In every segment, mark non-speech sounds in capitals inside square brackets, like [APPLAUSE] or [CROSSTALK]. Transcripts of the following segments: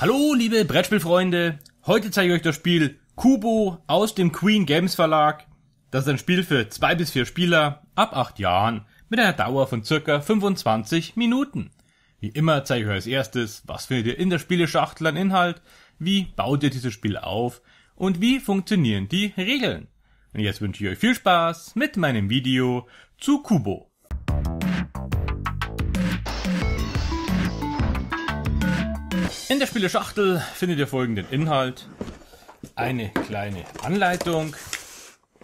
Hallo, liebe Brettspielfreunde. Heute zeige ich euch das Spiel Kubo aus dem Queen Games Verlag. Das ist ein Spiel für 2 bis vier Spieler ab 8 Jahren mit einer Dauer von ca. 25 Minuten. Wie immer zeige ich euch als erstes, was findet ihr in der Spieleschachtel an Inhalt, wie baut ihr dieses Spiel auf, und wie funktionieren die Regeln. Und jetzt wünsche ich euch viel Spaß mit meinem Video zu Kubo. In der Spieleschachtel findet ihr folgenden Inhalt. Eine kleine Anleitung.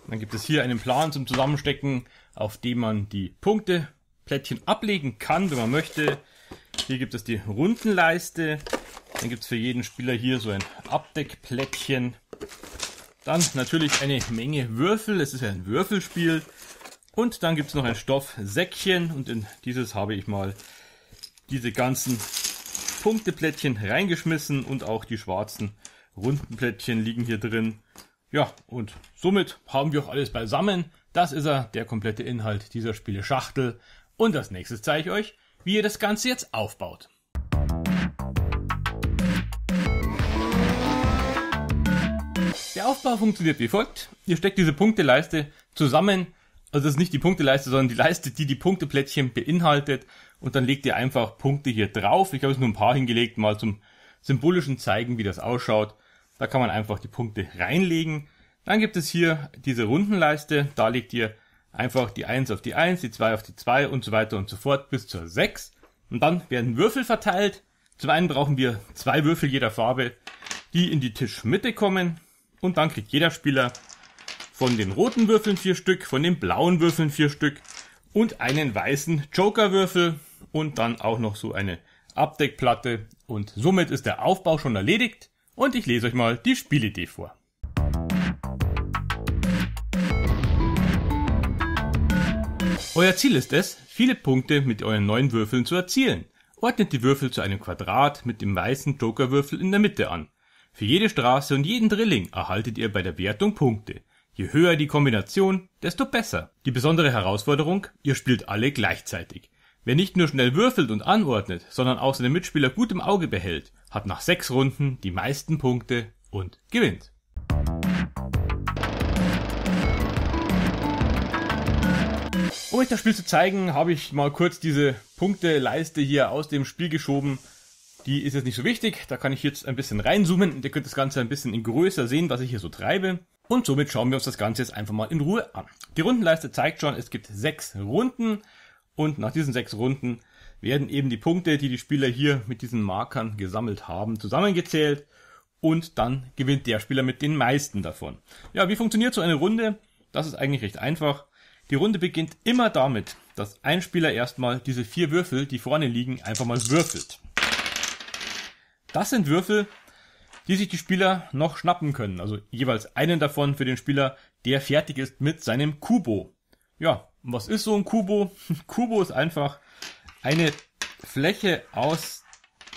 Dann gibt es hier einen Plan zum Zusammenstecken, auf dem man die Punkteplättchen ablegen kann, wenn man möchte. Hier gibt es die Rundenleiste. Dann gibt es für jeden Spieler hier so ein Abdeckplättchen dann natürlich eine Menge Würfel, es ist ja ein Würfelspiel. Und dann gibt es noch ein Stoffsäckchen und in dieses habe ich mal diese ganzen Punkteplättchen reingeschmissen und auch die schwarzen runden Plättchen liegen hier drin. Ja, und somit haben wir auch alles beisammen. Das ist er, der komplette Inhalt dieser Spiele Schachtel. Und als nächstes zeige ich euch, wie ihr das Ganze jetzt aufbaut. Der Aufbau funktioniert wie folgt. Ihr steckt diese Punkteleiste zusammen. Also das ist nicht die Punkteleiste, sondern die Leiste, die die Punkteplättchen beinhaltet. Und dann legt ihr einfach Punkte hier drauf. Ich habe jetzt nur ein paar hingelegt, mal zum symbolischen zeigen, wie das ausschaut. Da kann man einfach die Punkte reinlegen. Dann gibt es hier diese Rundenleiste. Da legt ihr einfach die 1 auf die 1, die 2 auf die 2 und so weiter und so fort bis zur 6. Und dann werden Würfel verteilt. Zum einen brauchen wir zwei Würfel jeder Farbe, die in die Tischmitte kommen. Und dann kriegt jeder Spieler von den roten Würfeln vier Stück, von den blauen Würfeln vier Stück und einen weißen Jokerwürfel und dann auch noch so eine Abdeckplatte. Und somit ist der Aufbau schon erledigt und ich lese euch mal die Spielidee vor. Euer Ziel ist es, viele Punkte mit euren neuen Würfeln zu erzielen. Ordnet die Würfel zu einem Quadrat mit dem weißen Jokerwürfel in der Mitte an. Für jede Straße und jeden Drilling erhaltet ihr bei der Wertung Punkte. Je höher die Kombination, desto besser. Die besondere Herausforderung, ihr spielt alle gleichzeitig. Wer nicht nur schnell würfelt und anordnet, sondern auch seine Mitspieler gut im Auge behält, hat nach sechs Runden die meisten Punkte und gewinnt. Um euch das Spiel zu zeigen, habe ich mal kurz diese Punkteleiste hier aus dem Spiel geschoben die ist jetzt nicht so wichtig, da kann ich jetzt ein bisschen reinzoomen und ihr könnt das Ganze ein bisschen in größer sehen, was ich hier so treibe. Und somit schauen wir uns das Ganze jetzt einfach mal in Ruhe an. Die Rundenleiste zeigt schon, es gibt sechs Runden und nach diesen sechs Runden werden eben die Punkte, die die Spieler hier mit diesen Markern gesammelt haben, zusammengezählt und dann gewinnt der Spieler mit den meisten davon. Ja, wie funktioniert so eine Runde? Das ist eigentlich recht einfach. Die Runde beginnt immer damit, dass ein Spieler erstmal diese vier Würfel, die vorne liegen, einfach mal würfelt. Das sind Würfel, die sich die Spieler noch schnappen können. Also jeweils einen davon für den Spieler, der fertig ist mit seinem Kubo. Ja, was ist so ein Kubo? [LAUGHS] Kubo ist einfach eine Fläche aus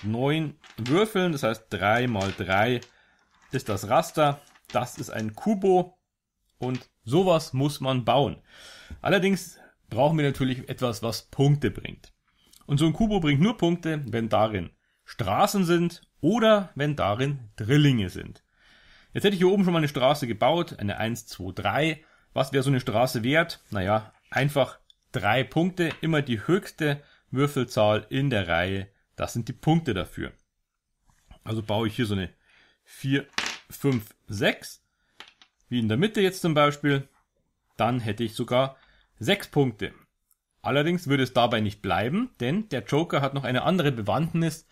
neun Würfeln. Das heißt, drei mal drei ist das Raster. Das ist ein Kubo. Und sowas muss man bauen. Allerdings brauchen wir natürlich etwas, was Punkte bringt. Und so ein Kubo bringt nur Punkte, wenn darin Straßen sind oder wenn darin Drillinge sind. Jetzt hätte ich hier oben schon mal eine Straße gebaut, eine 1, 2, 3. Was wäre so eine Straße wert? Naja, einfach drei Punkte, immer die höchste Würfelzahl in der Reihe. Das sind die Punkte dafür. Also baue ich hier so eine 4, 5, 6, wie in der Mitte jetzt zum Beispiel. Dann hätte ich sogar 6 Punkte. Allerdings würde es dabei nicht bleiben, denn der Joker hat noch eine andere Bewandtnis,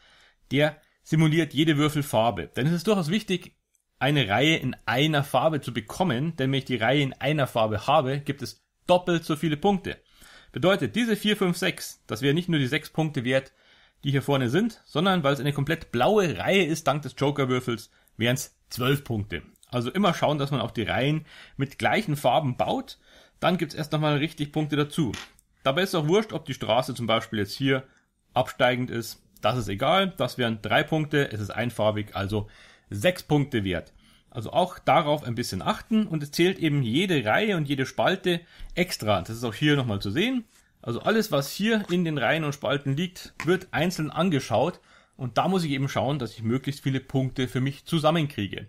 der simuliert jede Würfelfarbe. Denn es ist durchaus wichtig, eine Reihe in einer Farbe zu bekommen, denn wenn ich die Reihe in einer Farbe habe, gibt es doppelt so viele Punkte. Bedeutet, diese 4, 5, 6, das wäre nicht nur die 6 Punkte wert, die hier vorne sind, sondern weil es eine komplett blaue Reihe ist, dank des Joker-Würfels, wären es 12 Punkte. Also immer schauen, dass man auch die Reihen mit gleichen Farben baut, dann gibt es erst nochmal richtig Punkte dazu. Dabei ist auch wurscht, ob die Straße zum Beispiel jetzt hier absteigend ist das ist egal, das wären drei Punkte, es ist einfarbig, also sechs Punkte wert. Also auch darauf ein bisschen achten und es zählt eben jede Reihe und jede Spalte extra. Das ist auch hier nochmal zu sehen. Also alles, was hier in den Reihen und Spalten liegt, wird einzeln angeschaut und da muss ich eben schauen, dass ich möglichst viele Punkte für mich zusammenkriege.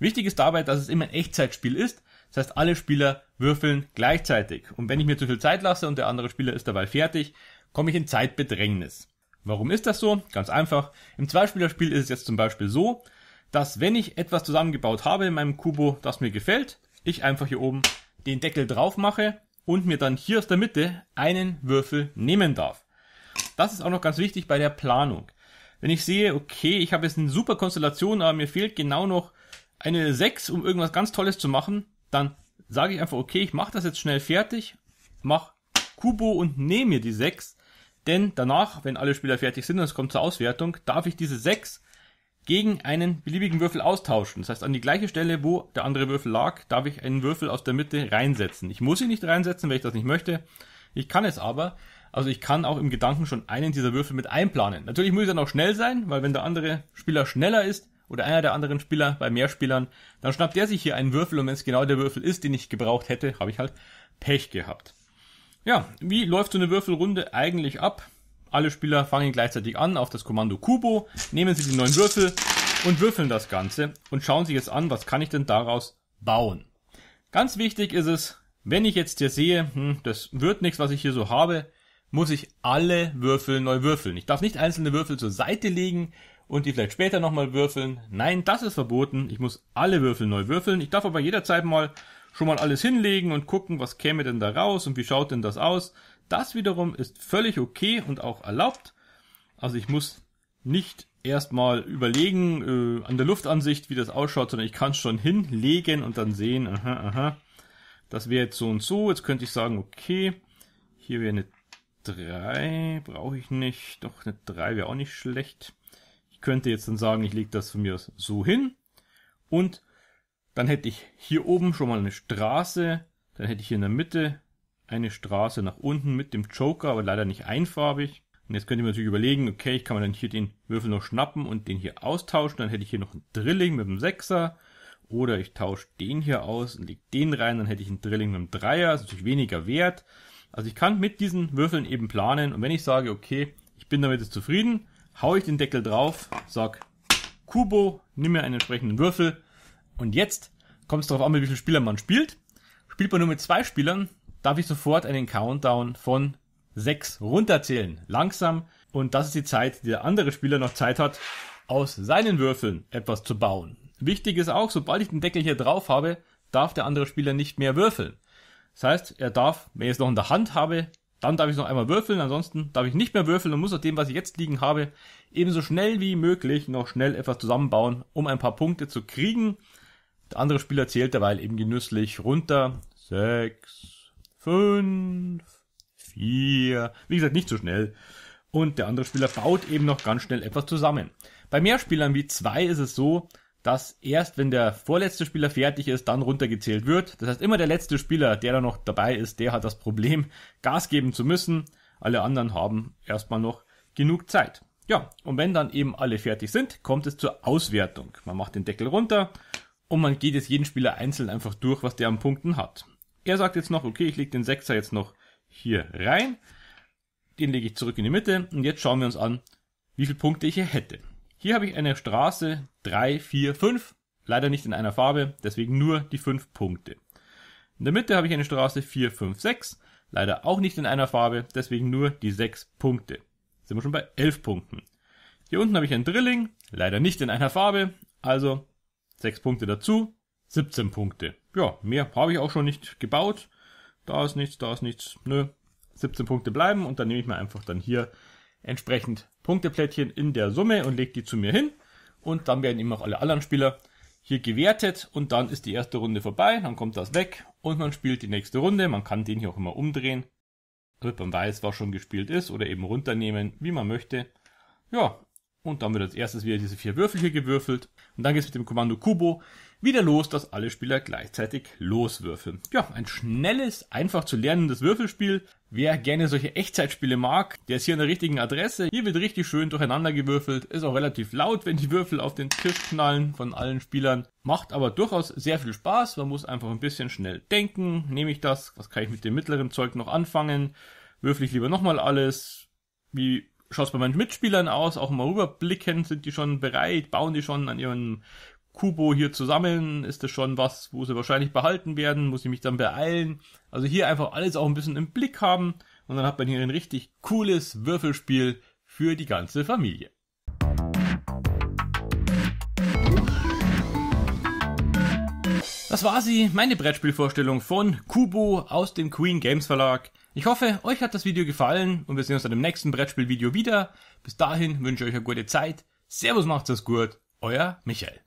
Wichtig ist dabei, dass es immer ein Echtzeitspiel ist. Das heißt, alle Spieler würfeln gleichzeitig. Und wenn ich mir zu viel Zeit lasse und der andere Spieler ist dabei fertig, komme ich in Zeitbedrängnis. Warum ist das so? Ganz einfach. Im Zweispielerspiel ist es jetzt zum Beispiel so, dass wenn ich etwas zusammengebaut habe in meinem Kubo, das mir gefällt, ich einfach hier oben den Deckel drauf mache und mir dann hier aus der Mitte einen Würfel nehmen darf. Das ist auch noch ganz wichtig bei der Planung. Wenn ich sehe, okay, ich habe jetzt eine super Konstellation, aber mir fehlt genau noch eine 6, um irgendwas ganz Tolles zu machen, dann sage ich einfach, okay, ich mache das jetzt schnell fertig, mach Kubo und nehme mir die 6 denn danach, wenn alle Spieler fertig sind und es kommt zur Auswertung, darf ich diese sechs gegen einen beliebigen Würfel austauschen. Das heißt, an die gleiche Stelle, wo der andere Würfel lag, darf ich einen Würfel aus der Mitte reinsetzen. Ich muss ihn nicht reinsetzen, wenn ich das nicht möchte. Ich kann es aber. Also ich kann auch im Gedanken schon einen dieser Würfel mit einplanen. Natürlich muss ich dann auch schnell sein, weil wenn der andere Spieler schneller ist oder einer der anderen Spieler bei mehr Spielern, dann schnappt der sich hier einen Würfel und wenn es genau der Würfel ist, den ich gebraucht hätte, habe ich halt Pech gehabt. Ja, wie läuft so eine Würfelrunde eigentlich ab? Alle Spieler fangen gleichzeitig an auf das Kommando Kubo, nehmen sie die neuen Würfel und würfeln das Ganze und schauen sich jetzt an, was kann ich denn daraus bauen. Ganz wichtig ist es, wenn ich jetzt hier sehe, hm, das wird nichts, was ich hier so habe, muss ich alle Würfel neu würfeln. Ich darf nicht einzelne Würfel zur Seite legen und die vielleicht später nochmal würfeln. Nein, das ist verboten. Ich muss alle Würfel neu würfeln. Ich darf aber jederzeit mal schon mal alles hinlegen und gucken, was käme denn da raus und wie schaut denn das aus. Das wiederum ist völlig okay und auch erlaubt. Also ich muss nicht erstmal überlegen äh, an der Luftansicht, wie das ausschaut, sondern ich kann es schon hinlegen und dann sehen, aha, aha, das wäre jetzt so und so. Jetzt könnte ich sagen, okay, hier wäre eine 3, brauche ich nicht. Doch, eine 3 wäre auch nicht schlecht. Ich könnte jetzt dann sagen, ich lege das von mir so hin und dann hätte ich hier oben schon mal eine Straße. Dann hätte ich hier in der Mitte eine Straße nach unten mit dem Joker, aber leider nicht einfarbig. Und jetzt könnte ich mir natürlich überlegen, okay, ich kann mir dann hier den Würfel noch schnappen und den hier austauschen. Dann hätte ich hier noch einen Drilling mit dem Sechser. Oder ich tausche den hier aus und lege den rein, dann hätte ich einen Drilling mit einem Dreier. Das ist natürlich weniger wert. Also ich kann mit diesen Würfeln eben planen. Und wenn ich sage, okay, ich bin damit jetzt zufrieden, haue ich den Deckel drauf, sag Kubo, nimm mir einen entsprechenden Würfel und jetzt kommt es darauf an, mit wie vielen Spielern man spielt. Spielt man nur mit zwei Spielern, darf ich sofort einen Countdown von sechs runterzählen. Langsam. Und das ist die Zeit, die der andere Spieler noch Zeit hat, aus seinen Würfeln etwas zu bauen. Wichtig ist auch, sobald ich den Deckel hier drauf habe, darf der andere Spieler nicht mehr würfeln. Das heißt, er darf, wenn ich es noch in der Hand habe, dann darf ich noch einmal würfeln, ansonsten darf ich nicht mehr würfeln und muss aus dem, was ich jetzt liegen habe, ebenso schnell wie möglich noch schnell etwas zusammenbauen, um ein paar Punkte zu kriegen. Der andere Spieler zählt derweil eben genüsslich runter. Sechs, fünf, vier. Wie gesagt, nicht so schnell. Und der andere Spieler baut eben noch ganz schnell etwas zusammen. Bei mehr Spielern wie zwei ist es so, dass erst wenn der vorletzte Spieler fertig ist, dann runtergezählt wird. Das heißt, immer der letzte Spieler, der da noch dabei ist, der hat das Problem, Gas geben zu müssen. Alle anderen haben erstmal noch genug Zeit. Ja, und wenn dann eben alle fertig sind, kommt es zur Auswertung. Man macht den Deckel runter und man geht jetzt jeden Spieler einzeln einfach durch, was der an Punkten hat. Er sagt jetzt noch, okay, ich lege den Sechser jetzt noch hier rein. Den lege ich zurück in die Mitte. Und jetzt schauen wir uns an, wie viele Punkte ich hier hätte. Hier habe ich eine Straße 3, 4, 5. Leider nicht in einer Farbe, deswegen nur die 5 Punkte. In der Mitte habe ich eine Straße 4, 5, 6. Leider auch nicht in einer Farbe, deswegen nur die 6 Punkte. Sind wir schon bei 11 Punkten. Hier unten habe ich ein Drilling, leider nicht in einer Farbe, also Sechs Punkte dazu, 17 Punkte. Ja, mehr habe ich auch schon nicht gebaut. Da ist nichts, da ist nichts. Nö, 17 Punkte bleiben und dann nehme ich mir einfach dann hier entsprechend Punkteplättchen in der Summe und lege die zu mir hin. Und dann werden eben auch alle anderen Spieler hier gewertet und dann ist die erste Runde vorbei, dann kommt das weg und man spielt die nächste Runde. Man kann den hier auch immer umdrehen, damit man weiß, was schon gespielt ist oder eben runternehmen, wie man möchte. Ja, und dann wird als erstes wieder diese vier Würfel hier gewürfelt. Und dann geht es mit dem Kommando Kubo wieder los, dass alle Spieler gleichzeitig loswürfeln. Ja, ein schnelles, einfach zu lernendes Würfelspiel. Wer gerne solche Echtzeitspiele mag, der ist hier an der richtigen Adresse. Hier wird richtig schön durcheinander gewürfelt. Ist auch relativ laut, wenn die Würfel auf den Tisch knallen von allen Spielern. Macht aber durchaus sehr viel Spaß. Man muss einfach ein bisschen schnell denken. Nehme ich das? Was kann ich mit dem mittleren Zeug noch anfangen? Würfel ich lieber nochmal alles? Wie schaut es bei meinen Mitspielern aus, auch mal rüberblickend, sind die schon bereit, bauen die schon an ihrem Kubo hier zusammen, ist das schon was, wo sie wahrscheinlich behalten werden, muss ich mich dann beeilen. Also hier einfach alles auch ein bisschen im Blick haben und dann hat man hier ein richtig cooles Würfelspiel für die ganze Familie. Das war sie, meine Brettspielvorstellung von Kubo aus dem Queen Games Verlag. Ich hoffe, euch hat das Video gefallen und wir sehen uns dann im nächsten Brettspielvideo wieder. Bis dahin wünsche ich euch eine gute Zeit. Servus, macht's das gut. Euer Michael.